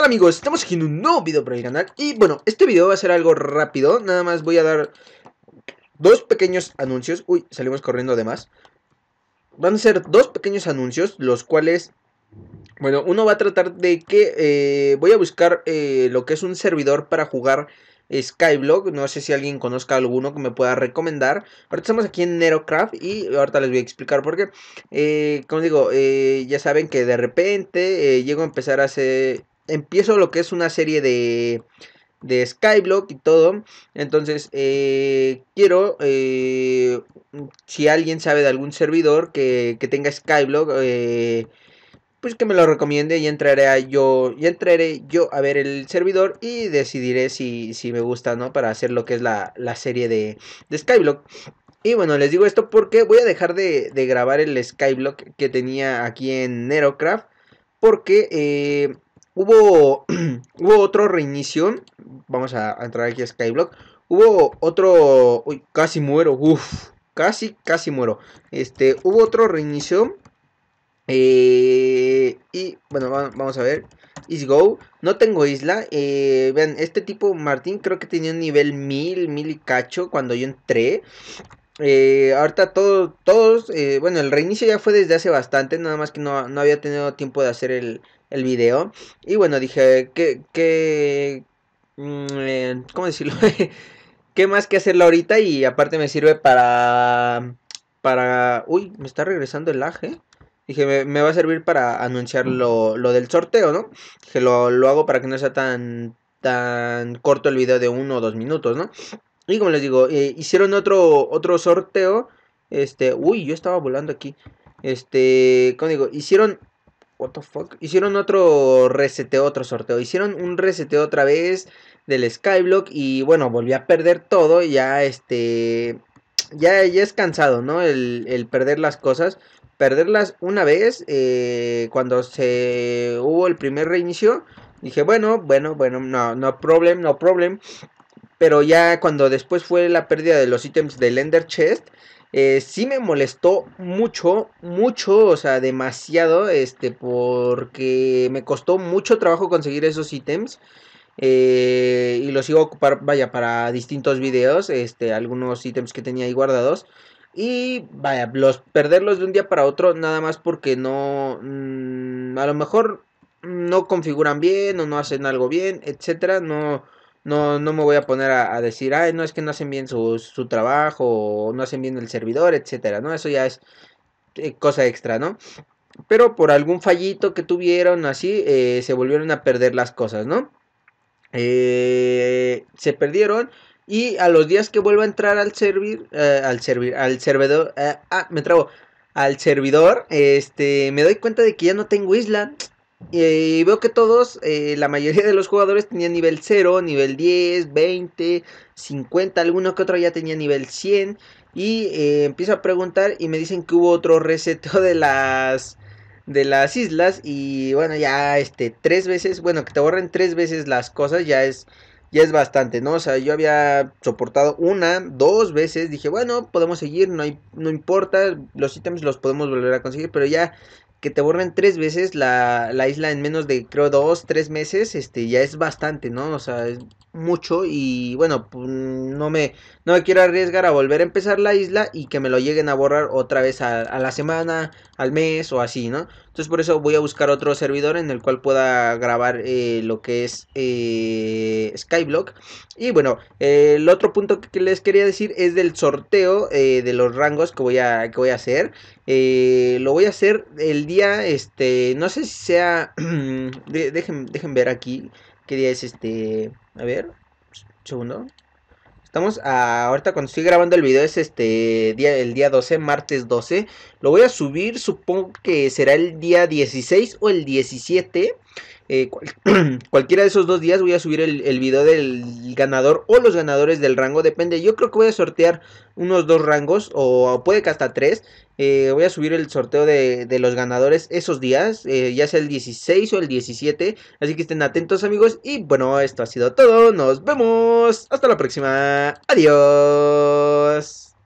¡Hola amigos? Estamos haciendo un nuevo video para el canal Y bueno, este video va a ser algo rápido Nada más voy a dar dos pequeños anuncios Uy, salimos corriendo además Van a ser dos pequeños anuncios Los cuales, bueno, uno va a tratar de que eh, Voy a buscar eh, lo que es un servidor para jugar Skyblock, no sé si alguien conozca alguno que me pueda recomendar. Ahorita estamos aquí en Nerocraft y ahorita les voy a explicar por qué. Eh, como digo, ya saben que de repente llego a empezar a hacer empiezo lo que es una serie de, de Skyblock y todo. Entonces, eh, quiero, eh, si alguien sabe de algún servidor que, que tenga Skyblock, eh, pues que me lo recomiende y entraré yo, y entraré yo a ver el servidor y decidiré si, si me gusta, ¿no? Para hacer lo que es la, la serie de, Skyblock. Y bueno, les digo esto porque voy a dejar de, de grabar el Skyblock que tenía aquí en Nerocraft. Porque eh, Hubo, hubo otro reinicio. Vamos a, entrar aquí a Skyblock. Hubo otro. Uy, casi muero. Uf, casi, casi muero. Este, hubo otro reinicio. Eh, y bueno, vamos a ver. Is go. No tengo isla. Eh, vean, este tipo Martín creo que tenía un nivel 1000, 1000 y cacho cuando yo entré. Eh, ahorita todo, todos, eh, bueno, el reinicio ya fue desde hace bastante, nada más que no, había tenido tiempo de hacer el, el video. Y bueno, dije, qué qué mm, eh, ¿cómo decirlo? ¿Qué más que hacerlo ahorita? Y aparte me sirve para, para, uy, me está regresando el Aje ¿eh? Dije, me, va a servir para anunciar lo, lo del sorteo, ¿no? Dije, lo, lo hago para que no sea tan, tan corto el video de uno o dos minutos, ¿no? Y como les digo, eh, hicieron otro, otro sorteo. Este, uy, yo estaba volando aquí. Este, cómo digo, hicieron What the fuck? Hicieron otro reseteo, otro sorteo. Hicieron un reseteo otra vez del Skyblock y bueno, volví a perder todo. Ya este. Ya, ya es cansado, ¿no? El, perder las cosas. Perderlas una vez, eh, cuando se hubo el primer reinicio, dije, bueno, bueno, bueno, no, no problem, no problem. Pero ya cuando después fue la pérdida de los ítems del Ender Chest, eh, sí me molestó mucho, mucho, o sea, demasiado, este, porque me costó mucho trabajo conseguir esos ítems. Eh, y los iba a ocupar, vaya, para distintos videos, este, algunos ítems que tenía ahí guardados. Y vaya, los, perderlos de un día para otro, nada más porque no, mm, a lo mejor no configuran bien o no hacen algo bien, etcétera, no no, me voy a poner a, decir, ay, no es que no hacen bien su, trabajo, no hacen bien el servidor, etcétera, ¿no? Eso ya es eh, cosa extra, ¿no? Pero por algún fallito que tuvieron así, eh, se volvieron a perder las cosas, ¿no? Eh, se perdieron y a los días que vuelvo a entrar al servir, al servir, al servidor, ah, me trago, al servidor, este, me doy cuenta de que ya no tengo Island. Eh, y veo que todos, eh, la mayoría de los jugadores tenían nivel 0, nivel 10, 20, 50, alguno que otro ya tenía nivel 100. Y eh, empiezo a preguntar y me dicen que hubo otro reseteo de las de las islas y bueno ya este tres veces bueno que te borren tres veces las cosas ya es ya es bastante no o sea yo había soportado una dos veces dije bueno podemos seguir no no importa los ítems los podemos volver a conseguir pero ya que te borren tres veces la, la isla en menos de, creo, dos, tres meses, este, ya es bastante, ¿no? O sea, es, mucho y bueno, pues, no me, no quiero arriesgar a volver a empezar la isla y que me lo lleguen a borrar otra vez a, la semana, al mes o así, ¿no? Entonces por eso voy a buscar otro servidor en el cual pueda grabar eh, lo que es eh, Skyblock. Y bueno, el otro punto que les quería decir es del sorteo eh, de los rangos que voy a, que voy a hacer. lo voy a hacer el día, este, no sé si sea, dejen, dejen ver aquí ¿Qué día es este? A ver, segundo. Estamos a, ahorita cuando estoy grabando el video es este día el día 12, martes 12. Lo voy a subir, supongo que será el día 16 o el 17 eh, cualquiera de esos dos días voy a subir el, video del ganador o los ganadores del rango. Depende, yo creo que voy a sortear unos dos rangos o puede que hasta tres. Eh, voy a subir el sorteo de, los ganadores esos días, eh, ya sea el 16 o el 17. Así que estén atentos amigos. Y bueno, esto ha sido todo. Nos vemos. Hasta la próxima. Adiós.